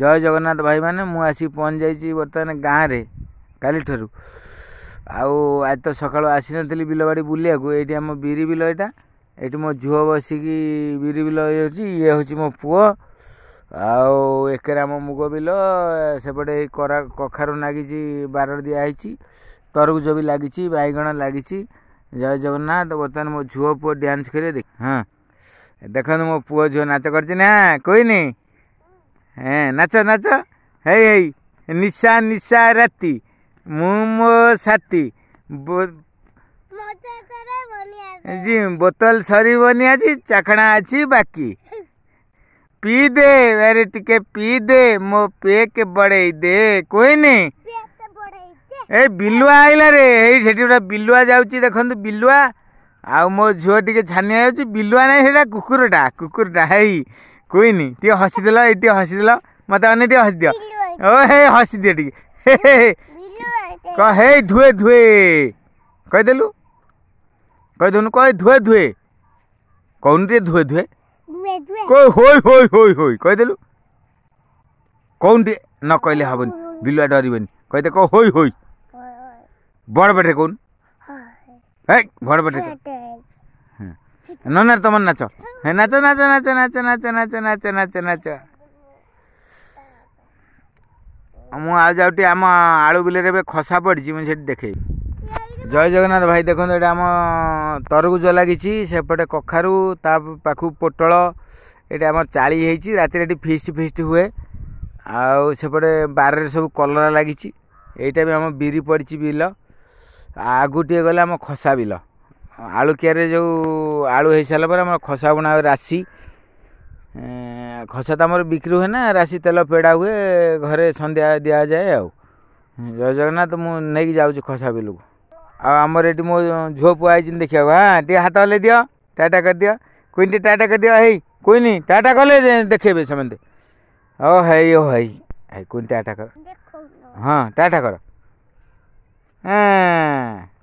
ଜୟ ଜଗନ୍ନାଥ ଭାଇମାନେ ମୁଁ ଆସି ପହଞ୍ଚିଯାଇଛି ବର୍ତ୍ତମାନ ଗାଁରେ କାଲିଠାରୁ ଆଉ ଆଜି ତ ସକାଳୁ ଆସିନଥିଲି ବିଲବାଡ଼ି ବୁଲିବାକୁ ଏଇଠି ଆମ ବିରି ବିଲ ଏଇଟା ଏଇଠି ମୋ ଝୁଅ ବସିକି ବିରି ବିଲ ହେଉଛି ଇଏ ହେଉଛି ମୋ ପୁଅ ଆଉ ଏକରେ ଆମ ମୁଗ ବିଲ ସେପଟେ ଏଇ କରା କଖାରୁ ଲାଗିଛି ବାରଡ଼ ଦିଆହେଇଛି ତରଭୁଜ ବି ଲାଗିଛି ବାଇଗଣ ଲାଗିଛି ଜୟ ଜଗନ୍ନାଥ ବର୍ତ୍ତମାନ ମୋ ଝୁଅ ପୁଅ ଡ୍ୟାନ୍ସ କରିବେ ଦେଖ ହଁ ଦେଖନ୍ତୁ ମୋ ପୁଅ ଝିଅ ନାଚ କରିଛି ନା କହିନି হ্যাঁ নাচ নাচ হেই হেই নিশা নিশা রাতি মু মো সাথী জি বোতল সরিবনি আজি চাখଣା আছে বাকি পি দে আরে টিকে পি দে মো পেক বড়াই দে কইনি ଏ ବିଲୁଆ ଆଇଲା ରେ ଏଇ ସେଠି ଗୋଟେ ବିଲୁଆ ଯାଉଛି ଦେଖନ୍ତୁ ବିଲୁଆ ଆଉ ମୋ ଝିଅ ଟିକେ ଛାନିଆ ଯାଉଛି ବିଲୁଆ ନାହିଁ ସେଇଟା କୁକୁରଟା କୁକୁରଟା ହେଇ कोई नहीं टे हसीदेला ये हसीदेला मत आने टे हसीद ओहे हसीदे टे कहे धुए धुए कहीदल कहीदे कह धुए धुए कौन टे धुए धुए कहीदल कौन टे न कहले हबन बिलुआ डरबन कहते कह हो बड़ बटे कौन बड़ बटे ननार तम नाच नाचो नाचो नाचो नाचो नाचो नाचो नाचो नाचो नाଚ ମୁଁ ଆଉ ଯାଉଛି ଆମ ଆଳୁ ବିଲରେ ଏବେ ଖସା ପଡ଼ିଛି ମୁଁ ସେଠି ଦେଖେଇବି ଜୟ ଜଗନ୍ନାଥ ଭାଇ ଦେଖନ୍ତୁ ଏଠି ଆମ ତରଭୁଜ ଲାଗିଛି ସେପଟେ କଖାରୁ ତା ପାଖକୁ ପୋଟଳ ଏଠି ଆମର ଚାଳି ହେଇଛି ରାତିରେ ଏଠି ଫିଷ୍ଟ ଫିଷ୍ଟ ହୁଏ ଆଉ ସେପଟେ ବାରରେ ସବୁ କଲରା ଲାଗିଛି ଏଇଟା ବି ଆମ ବିରି ପଡ଼ିଛି ବିଲ ଆଗକୁ ଟିକେ ଗଲେ ଆମ ଖସା ବିଲ ଆଳୁ କିଆରିରେ ଯେଉଁ ଆଳୁ ହୋଇସାରିଲା ପରେ ଆମର ଖସା ବୁଣା ରାଶି ଖସା ତ ଆମର ବିକ୍ରି ହୁଏ ନା ରାଶି ତେଲ ପେଡ଼ା ହୁଏ ଘରେ ସନ୍ଧ୍ୟା ଦିଆଯାଏ ଆଉ ଜୟ ଜଗନ୍ନାଥ ମୁଁ ନେଇକି ଯାଉଛି ଖସା ବିଲକୁ ଆଉ ଆମର ଏଠି ମୋ ଝୁଅ ପୁଅ ଆଇଛନ୍ତି ଦେଖିବାକୁ ହଁ ଟିକେ ହାତ ହଲେଇ ଦିଅ ଟାଟା କରିଦିଅ କୁଇନି ଟାଟା କରିଦିଅ ହେଇ କୁଇନି ଟାଟା କଲେ ଦେଖେଇବେ ସମସ୍ତେ ଓ ହେଇ ଓ ହେଇ ହେଇ କୁଇନି ଟାଟା କର ହଁ ଟାଟା କର ହଁ